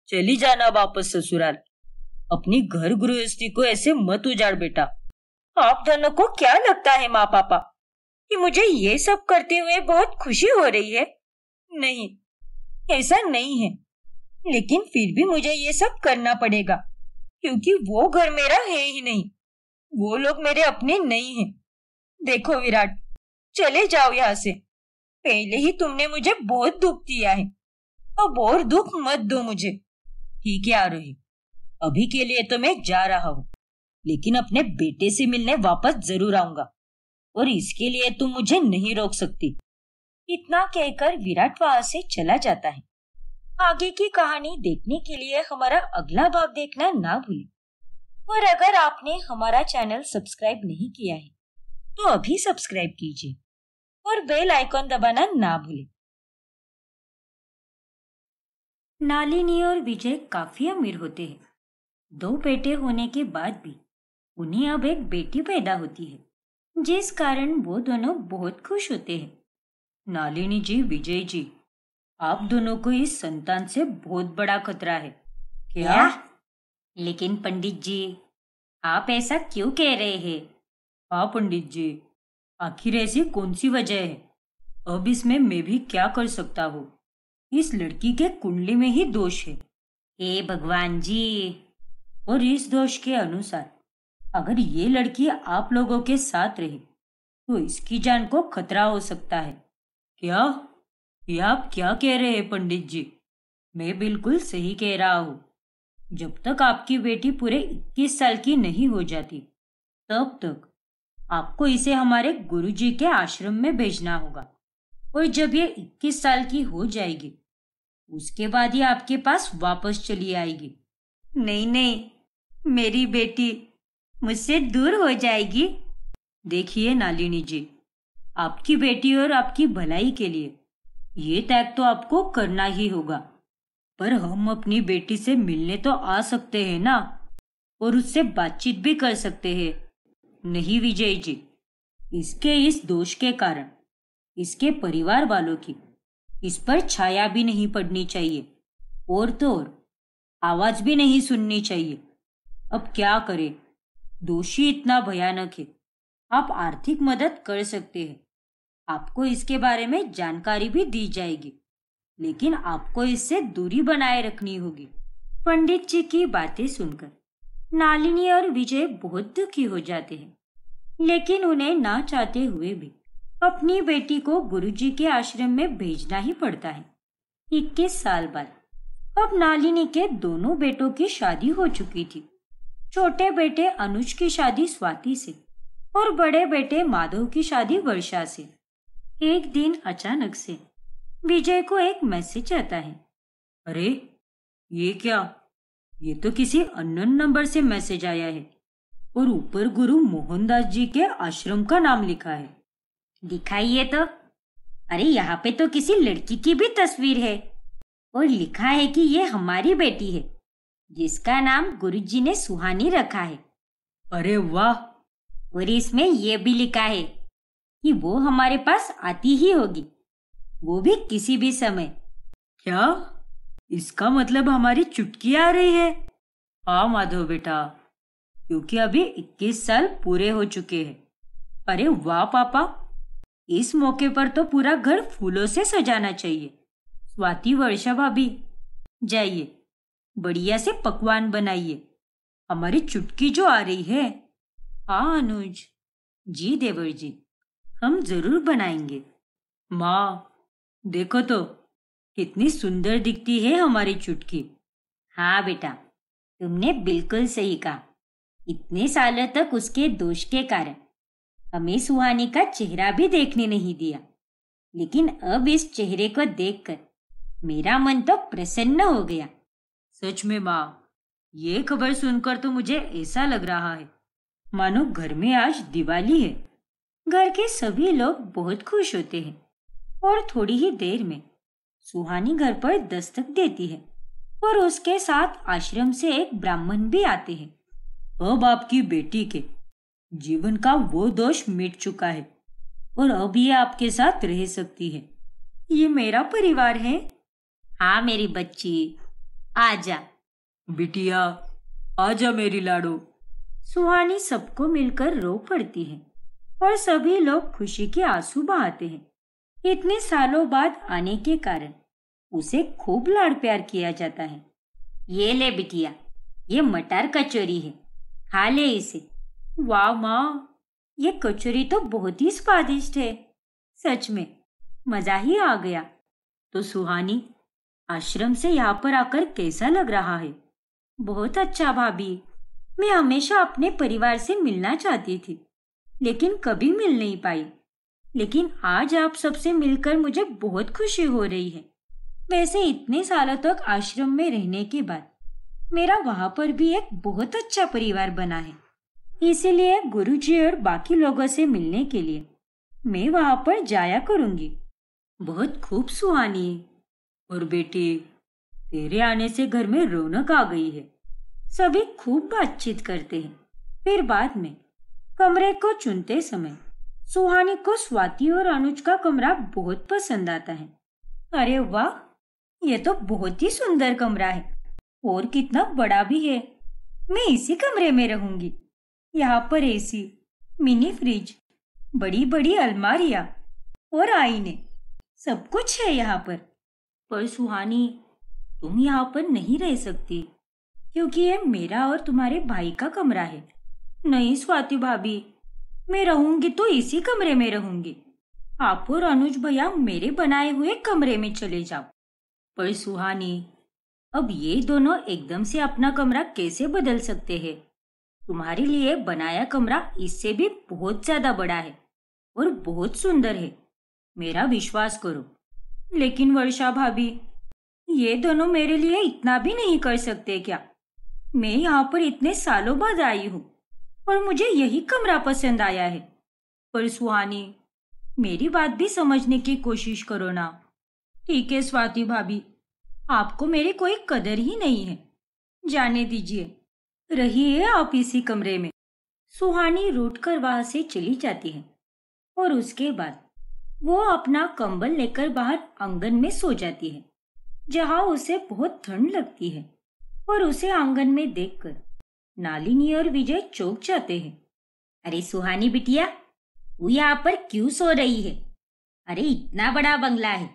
Speaker 1: चली जाना वापस ससुराल अपनी घर गृहस्थी को ऐसे मत उजाड़ बेटा आप दोनों को क्या लगता है माँ पापा कि मुझे ये सब करते हुए बहुत खुशी हो रही है नहीं ऐसा नहीं है लेकिन फिर भी मुझे ये सब करना पड़ेगा क्योंकि वो घर मेरा है ही नहीं वो लोग मेरे अपने नहीं हैं। देखो विराट चले जाओ यहाँ से पहले ही तुमने मुझे बहुत दुख दिया है अब और दुख मत दो मुझे ठीक है आरोही अभी के लिए तो मैं जा रहा हूँ लेकिन अपने बेटे से मिलने वापस जरूर आऊंगा और इसके लिए तुम मुझे नहीं रोक सकती इतना कहकर विराट वहां से चला जाता है आगे की कहानी देखने के लिए हमारा अगला भाग देखना ना भूलें और अगर आपने हमारा चैनल सब्सक्राइब नहीं किया है तो अभी सब्सक्राइब कीजिए और बेल आइकॉन दबाना ना भूलें नालिनी और विजय काफी अमीर होते हैं दो बेटे होने के बाद भी उन्हें अब एक बेटी पैदा होती है जिस कारण वो दोनों बहुत खुश होते हैं नालिनी जी विजय जी आप दोनों को इस संतान से बहुत बड़ा खतरा है क्या? लेकिन पंडित जी आप ऐसा क्यों कह रहे हैं हाँ पंडित जी आखिर ऐसी कौन सी वजह है अब इसमें मैं भी क्या कर सकता हूँ इस लड़की के कुंडली में ही दोष है हे भगवान जी और इस दोष के अनुसार अगर ये लड़की आप लोगों के साथ रही तो इसकी जान को खतरा हो सकता है क्या ये आप क्या कह रहे हैं पंडित जी मैं बिल्कुल सही कह रहा हूँ जब तक आपकी बेटी पूरे 21 साल की नहीं हो जाती तब तक आपको इसे हमारे गुरुजी के आश्रम में भेजना होगा और जब ये 21 साल की हो जाएगी उसके बाद ही आपके पास वापस चली आएगी नहीं नहीं मेरी बेटी मुझसे दूर हो जाएगी देखिए नालिनी जी आपकी बेटी और आपकी भलाई के लिए ये त्याग तो आपको करना ही होगा पर हम अपनी बेटी से मिलने तो आ सकते हैं ना और उससे बातचीत भी कर सकते हैं नहीं विजय जी इसके इस दोष के कारण इसके परिवार वालों की इस पर छाया भी नहीं पड़नी चाहिए और तो और आवाज भी नहीं सुननी चाहिए अब क्या करें दोषी इतना भयानक है आप आर्थिक मदद कर सकते हैं आपको इसके बारे में जानकारी भी दी जाएगी लेकिन आपको इससे दूरी बनाए रखनी होगी पंडित जी की बातें सुनकर नालिनी और विजय बहुत दुखी हो जाते हैं लेकिन उन्हें ना चाहते हुए भी अपनी बेटी को गुरुजी के आश्रम में भेजना ही पड़ता है इक्कीस साल बाद अब नालिनी के दोनों बेटों की शादी हो चुकी थी छोटे बेटे अनुज की शादी स्वाति से और बड़े बेटे माधव की शादी वर्षा से एक दिन अचानक से विजय को एक मैसेज आता है अरे ये क्या ये तो किसी अनन नंबर से मैसेज आया है और ऊपर गुरु मोहनदास जी के आश्रम का नाम लिखा है दिखाइए तो अरे यहाँ पे तो किसी लड़की की भी तस्वीर है और लिखा है कि ये हमारी बेटी है जिसका नाम गुरुजी ने सुहानी रखा है अरे वाह और इसमें यह भी लिखा है कि वो हमारे पास आती ही होगी वो भी किसी भी समय क्या इसका मतलब हमारी चुटकी आ रही है हाँ माधव बेटा क्योंकि अभी इक्कीस साल पूरे हो चुके हैं अरे वाह पापा इस मौके पर तो पूरा घर फूलों से सजाना चाहिए स्वाति वर्षा भाभी जाइए बढ़िया से पकवान बनाइए हमारी चुटकी जो आ रही है हाँ अनुज जी देवर जी हम जरूर बनाएंगे माँ देखो तो कितनी सुंदर दिखती है हमारी चुटकी हाँ बेटा तुमने बिल्कुल सही कहा इतने सालों तक उसके दोष के कारण हमें सुहानी का चेहरा भी देखने नहीं दिया लेकिन अब इस चेहरे को देखकर मेरा मन तो प्रसन्न हो गया सच में माँ ये खबर सुनकर तो मुझे ऐसा लग रहा है मानो घर में आज दिवाली है घर के सभी लोग बहुत खुश होते हैं और थोड़ी ही देर में सुहानी घर पर दस्तक देती है और उसके साथ आश्रम से एक ब्राह्मण भी आते हैं अब आपकी बेटी के जीवन का वो दोष मिट चुका है और अब ये आपके साथ रह सकती है ये मेरा परिवार है हाँ मेरी बच्ची आजा बिटिया आजा मेरी लाडो सुहानी सबको मिलकर रो पड़ती है और सभी लोग खुशी के आंसू बहाते हैं इतने सालों बाद आने के कारण उसे खूब लाड़ प्यार किया जाता है ये ले बिटिया ये मटार कचौरी है खा ले इसे वाह माँ ये कचौरी तो बहुत ही स्वादिष्ट है सच में मजा ही आ गया तो सुहानी आश्रम से यहाँ पर आकर कैसा लग रहा है बहुत अच्छा भाभी मैं हमेशा अपने परिवार से मिलना चाहती थी लेकिन कभी मिल नहीं पाई लेकिन आज आप सबसे मिलकर मुझे बहुत खुशी हो रही है वैसे इतने सालों तक आश्रम में रहने के बाद मेरा वहाँ पर भी एक बहुत अच्छा परिवार बना है इसीलिए गुरुजी और बाकी लोगों से मिलने के लिए मैं वहाँ पर जाया करूँगी बहुत खूब सुहानी है और बेटे तेरे आने से घर में रौनक आ गई है सभी खूब बातचीत करते हैं फिर बाद में कमरे को चुनते समय सुहानी को स्वाति और अनुज का कमरा बहुत पसंद आता है अरे वाह ये तो बहुत ही सुंदर कमरा है और कितना बड़ा भी है मैं इसी कमरे में रहूंगी यहाँ पर एसी मिनी फ्रिज बड़ी बड़ी अलमारियां और आईने सब कुछ है यहाँ पर पर सुहानी तुम यहाँ पर नहीं रह सकती क्योंकि यह मेरा और तुम्हारे भाई का कमरा है नहीं स्वाति भाभी मैं रहूंगी तो इसी कमरे में रहूंगी आप और अनुज भैया मेरे बनाए हुए कमरे में चले जाओ पर सुहानी अब ये दोनों एकदम से अपना कमरा कैसे बदल सकते हैं तुम्हारे लिए बनाया कमरा इससे भी बहुत ज्यादा बड़ा है और बहुत सुंदर है मेरा विश्वास करो लेकिन वर्षा भाभी ये दोनों मेरे लिए इतना भी नहीं कर सकते क्या मैं यहाँ पर इतने सालों बाद आई हूँ और मुझे यही कमरा पसंद आया है पर सुहानी मेरी बात भी समझने की कोशिश करो ना ठीक है स्वाति भाभी आपको मेरी कोई कदर ही नहीं है जाने दीजिए रहिए आप इसी कमरे में सुहानी रूट कर वहां से चली जाती है और उसके बाद वो अपना कंबल लेकर बाहर आंगन में सो जाती है जहाँ उसे बहुत ठंड लगती है और उसे आंगन में देखकर नालिनी और विजय चौक जाते हैं अरे सुहानी बिटिया तू यहाँ पर क्यों सो रही है अरे इतना बड़ा बंगला है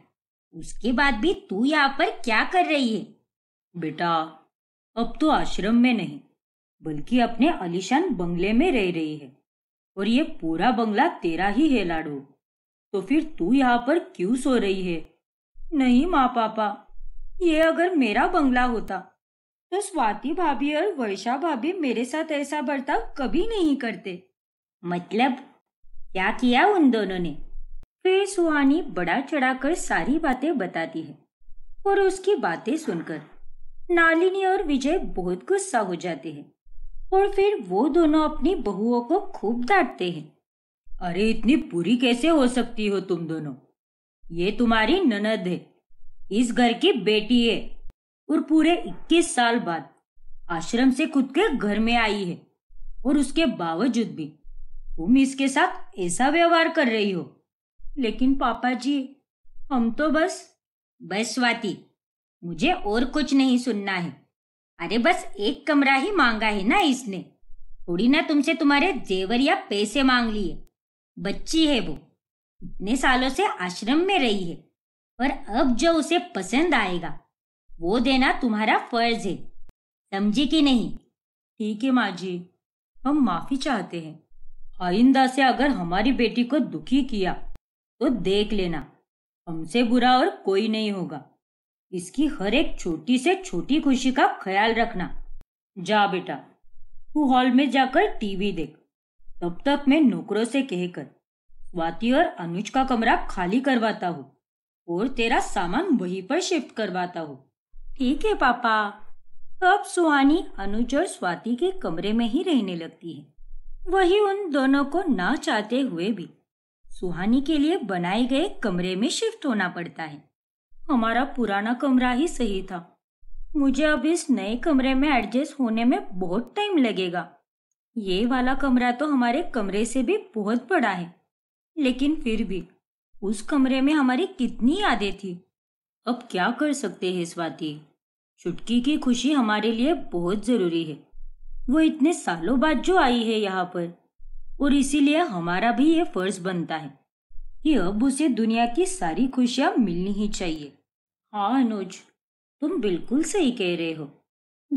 Speaker 1: उसके बाद भी तू यहाँ पर क्या कर रही है बेटा अब तो आश्रम में नहीं बल्कि अपने अलीशान बंगले में रह रही है और ये पूरा बंगला तेरा ही है लाडू तो फिर तू यहाँ पर क्यों सो रही है नहीं माँ पापा ये अगर मेरा बंगला होता तो स्वाति भाभी और वर्षा भाभी मेरे साथ ऐसा बर्ताव कभी नहीं करते मतलब क्या किया उन दोनों ने फिर सुहानी बड़ा चढ़ाकर सारी बातें बताती है और उसकी बातें सुनकर नालिनी और विजय बहुत गुस्सा हो जाते हैं और फिर वो दोनों अपनी बहुओं को खूब डांटते हैं अरे इतनी बुरी कैसे हो सकती हो तुम दोनों ये तुम्हारी ननद है इस घर की बेटी है और पूरे 21 साल बाद आश्रम से खुद के घर में आई है और उसके बावजूद भी तुम इसके साथ ऐसा व्यवहार कर रही हो लेकिन पापा जी हम तो बस बस स्वाति मुझे और कुछ नहीं सुनना है अरे बस एक कमरा ही मांगा है ना इसने थोड़ी ना तुमसे तुम्हारे जेवर या पैसे मांग लिए बच्ची है वो इतने सालों से आश्रम में रही है और अब जो उसे पसंद आएगा वो देना तुम्हारा फर्ज है समझी कि नहीं ठीक है माँ जी हम माफी चाहते हैं आइंदा से अगर हमारी बेटी को दुखी किया तो देख लेना हमसे बुरा और कोई नहीं होगा इसकी हर एक छोटी से छोटी खुशी का ख्याल रखना जा बेटा तू हॉल में जाकर टीवी देख तब तक मैं नौकरों से कहकर स्वाति और अनुज का कमरा खाली करवाता हूँ और तेरा सामान वहीं पर शिफ्ट करवाता हूँ ठीक है पापा तब सुहानी अनुज और स्वाति के कमरे में ही रहने लगती है वही उन दोनों को ना चाहते हुए भी सुहानी के लिए बनाए गए कमरे में शिफ्ट होना पड़ता है हमारा पुराना कमरा ही सही था मुझे अब इस नए कमरे में एडजस्ट होने में बहुत टाइम लगेगा ये वाला कमरा तो हमारे कमरे से भी बहुत बड़ा है लेकिन फिर भी उस कमरे में हमारी कितनी यादें थी अब क्या कर सकते हैं स्वाति चुटकी की खुशी हमारे लिए बहुत ज़रूरी है वो इतने सालों बाद जो आई है यहाँ पर और इसीलिए हमारा भी ये फर्ज बनता है कि अब उसे दुनिया की सारी खुशियां मिलनी ही चाहिए हाँ अनुज तुम बिल्कुल सही कह रहे हो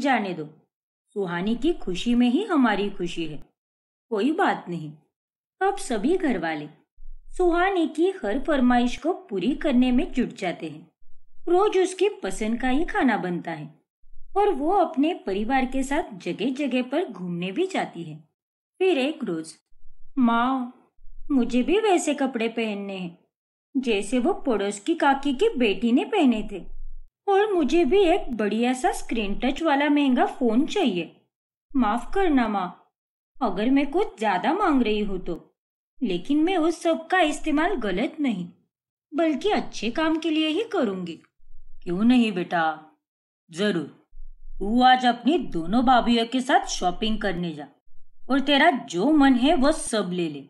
Speaker 1: जाने दो सुहानी की खुशी में ही हमारी खुशी है कोई बात नहीं अब सभी घर वाले सुहानी की हर फरमाइश को पूरी करने में जुट जाते हैं रोज उसकी पसंद का ही खाना बनता है और वो अपने परिवार के साथ जगह जगह पर घूमने भी जाती है फिर एक रोज माँ मुझे भी वैसे कपड़े पहनने हैं जैसे वो पड़ोस की काकी की बेटी ने पहने थे और मुझे भी एक बढ़िया सा स्क्रीन टच वाला महंगा फोन चाहिए माफ करना माँ अगर मैं कुछ ज्यादा मांग रही हूँ तो लेकिन मैं उस सब का इस्तेमाल गलत नहीं बल्कि अच्छे काम के लिए ही करूंगी क्यों नहीं बेटा जरूर तू आज अपनी दोनों भाभी के साथ शॉपिंग करने जा और तेरा जो मन है वो सब ले ले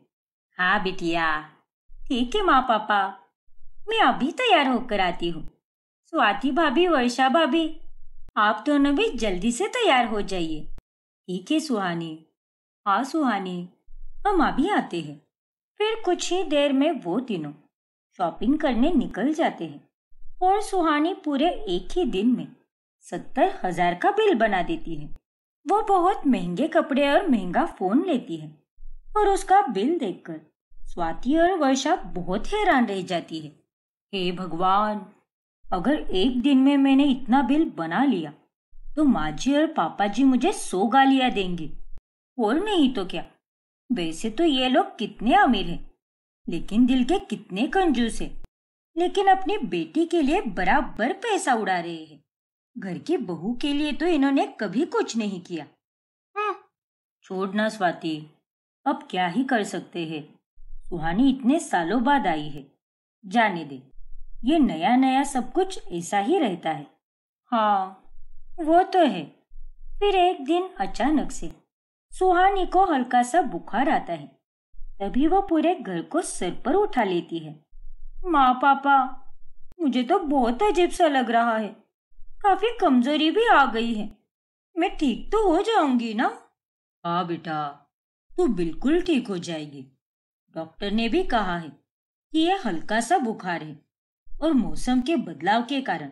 Speaker 1: हाँ बेटिया ठीक है माँ पापा मैं अभी तैयार होकर आती हूँ स्वाति भाभी वर्षा भाभी आप दोनों भी जल्दी से तैयार हो जाइए ठीक है सुहानी हाँ सुहानी हम अभी आते हैं फिर कुछ ही देर में वो तीनों शॉपिंग करने निकल जाते हैं और सुहानी पूरे एक ही दिन में सत्तर हजार का बिल बना देती है वो बहुत महंगे कपड़े और महंगा फोन लेती है और उसका बिल देखकर स्वाति और वर्षा बहुत हैरान रह जाती है हे भगवान अगर एक दिन में मैंने इतना बिल बना लिया तो माँ जी और पापा जी मुझे सो गालियां देंगे और नहीं तो क्या वैसे तो ये लोग कितने अमीर हैं लेकिन दिल के कितने कंजूस है लेकिन अपनी बेटी के लिए बराबर पैसा उड़ा रहे हैं घर की बहू के लिए तो इन्होंने कभी कुछ नहीं किया हाँ, छोड़ना स्वाति अब क्या ही कर सकते हैं सुहानी इतने सालों बाद आई है जाने दे ये नया नया सब कुछ ऐसा ही रहता है हाँ वो तो है फिर एक दिन अचानक से सुहानी को हल्का सा बुखार आता है तभी वो पूरे घर को सर पर उठा लेती है माँ पापा मुझे तो बहुत अजीब सा लग रहा है काफी कमजोरी भी आ गई है मैं ठीक तो हो जाऊंगी ना हाँ बेटा तू बिल्कुल ठीक हो जाएगी डॉक्टर ने भी कहा है कि यह हल्का सा बुखार है और मौसम के बदलाव के कारण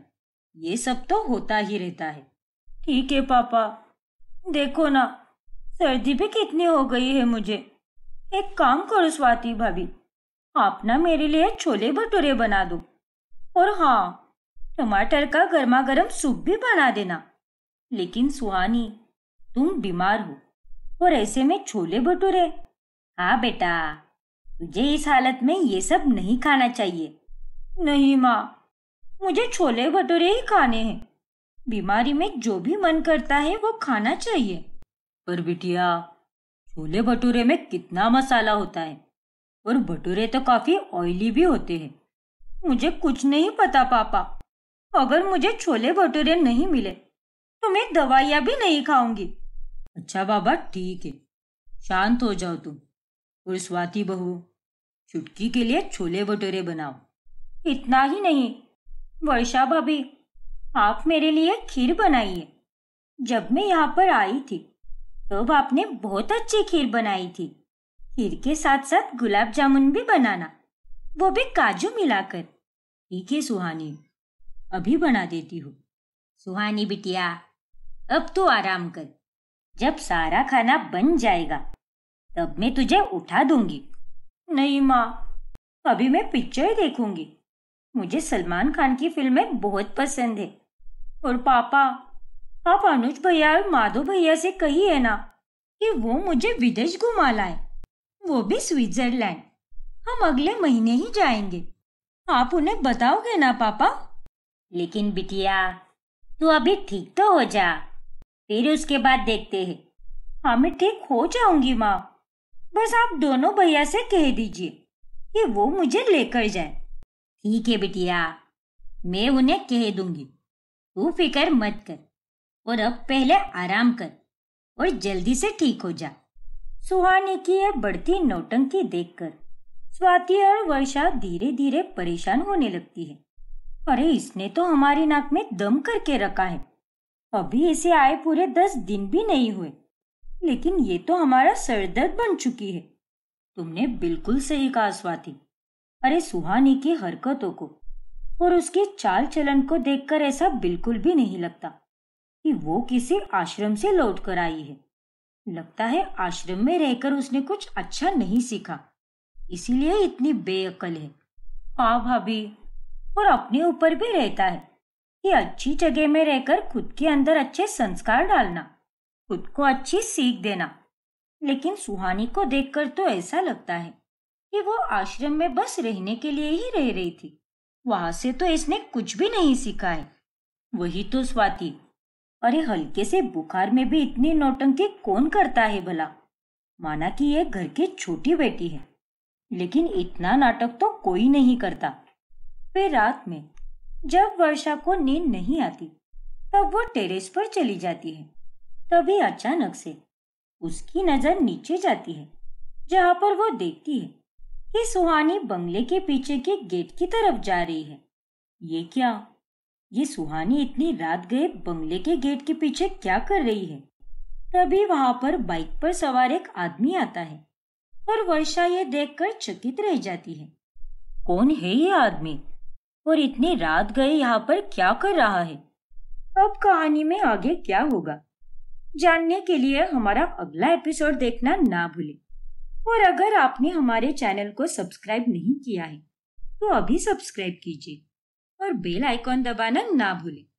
Speaker 1: ये सब तो होता ही रहता है ठीक है पापा देखो ना सर्दी भी कितनी हो गई है मुझे एक काम करो स्वाति भाभी आप ना मेरे लिए छोले भटूरे बना दो और हाँ टमाटर का गर्मा गर्म सूप भी बना देना लेकिन सुहानी तुम बीमार हो और ऐसे में छोले भटूरे हाँ बेटा तुझे इस हालत में ये सब नहीं खाना चाहिए नहीं माँ मुझे छोले भटूरे ही खाने हैं बीमारी में जो भी मन करता है वो खाना चाहिए पर बिटिया छोले भटूरे में कितना मसाला होता है और भटूरे तो काफी ऑयली भी होते हैं मुझे कुछ नहीं पता पापा अगर मुझे छोले भटूरे नहीं मिले तो मैं दवाइयां भी नहीं खाऊंगी अच्छा बाबा ठीक है शांत हो जाओ तुम और स्वाति बहू चुटकी के लिए छोले भटूरे बनाओ इतना ही नहीं वर्षा भाभी आप मेरे लिए खीर बनाइए जब मैं यहाँ पर आई थी तब तो आपने बहुत अच्छी खीर बनाई थी खीर के साथ साथ गुलाब जामुन भी बनाना वो भी काजू मिलाकर ठीक है सुहानी अभी बना देती हूँ सुहानी बिटिया अब तू आराम कर जब सारा खाना बन जाएगा तब मैं तुझे उठा दूंगी नहीं माँ अभी मैं पिक्चर देखूंगी मुझे सलमान खान की फिल्में बहुत पसंद है और पापा आप अनुज भैया और माधो भैया से कही है ना कि वो मुझे विदेश घुमा लाए वो भी स्विट्जरलैंड हम अगले महीने ही जाएंगे आप उन्हें बताओगे ना पापा लेकिन बिटिया तू अभी ठीक तो हो जा फिर उसके बाद देखते हैं हाँ मैं ठीक हो जाऊंगी माँ बस आप दोनों भैया से कह दीजिए कि वो मुझे लेकर जाए ठीक है बिटिया मैं उन्हें कह दूंगी तू फिकर मत कर और अब पहले आराम कर और जल्दी से ठीक हो जा सुहाने की यह बढ़ती नौटंकी देखकर स्वाति और वर्षा धीरे धीरे परेशान होने लगती है अरे इसने तो हमारी नाक में दम करके रखा है अभी इसे आए पूरे दस दिन भी नहीं हुए लेकिन ये तो हमारा सरदर्द बन चुकी है तुमने बिल्कुल सही कहा स्वाति अरे सुहानी की हरकतों को और उसके चाल चलन को देखकर ऐसा बिल्कुल भी नहीं लगता कि वो किसी आश्रम से लौट कर आई है लगता है आश्रम में रहकर उसने कुछ अच्छा नहीं सीखा इसीलिए इतनी बेअकल है हाँ भाभी और अपने ऊपर भी रहता है कि अच्छी जगह में रहकर खुद के अंदर अच्छे संस्कार डालना खुद को अच्छी सीख देना लेकिन सुहानी को देखकर तो ऐसा लगता है कि वो आश्रम में बस रहने के लिए ही रह रही थी वहां से तो इसने कुछ भी नहीं सीखा है वही तो स्वाति अरे हल्के से बुखार में भी इतनी नौटंकी कौन करता है भला माना कि ये घर की छोटी बेटी है लेकिन इतना नाटक तो कोई नहीं करता फिर रात में जब वर्षा को नींद नहीं आती तब वो टेरेस पर चली जाती है तभी अचानक से उसकी नजर नीचे जाती है जहां पर वो देखती है ये सुहानी बंगले के पीछे के गेट की तरफ जा रही है ये क्या ये सुहानी इतनी रात गए बंगले के गेट के पीछे क्या कर रही है तभी वहां पर बाइक पर सवार एक आदमी आता है और वर्षा ये देखकर चकित रह जाती है कौन है ये आदमी और इतनी रात गए यहाँ पर क्या कर रहा है अब कहानी में आगे क्या होगा जानने के लिए हमारा अगला एपिसोड देखना ना भूलें और अगर आपने हमारे चैनल को सब्सक्राइब नहीं किया है तो अभी सब्सक्राइब कीजिए और बेल आइकॉन दबाना ना भूलें